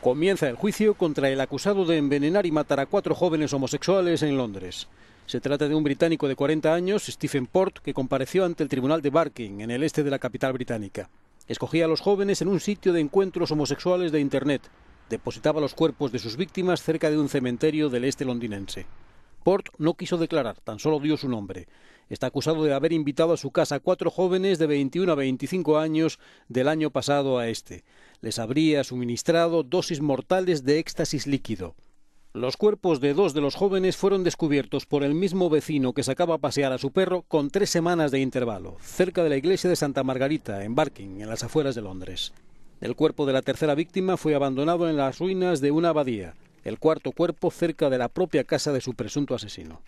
Comienza el juicio contra el acusado de envenenar y matar a cuatro jóvenes homosexuales en Londres. Se trata de un británico de 40 años, Stephen Port, que compareció ante el tribunal de Barking, en el este de la capital británica. Escogía a los jóvenes en un sitio de encuentros homosexuales de Internet. Depositaba los cuerpos de sus víctimas cerca de un cementerio del este londinense. Port no quiso declarar, tan solo dio su nombre. Está acusado de haber invitado a su casa a cuatro jóvenes de 21 a 25 años del año pasado a este. Les habría suministrado dosis mortales de éxtasis líquido. Los cuerpos de dos de los jóvenes fueron descubiertos por el mismo vecino que sacaba a pasear a su perro con tres semanas de intervalo, cerca de la iglesia de Santa Margarita, en Barking, en las afueras de Londres. El cuerpo de la tercera víctima fue abandonado en las ruinas de una abadía el cuarto cuerpo cerca de la propia casa de su presunto asesino.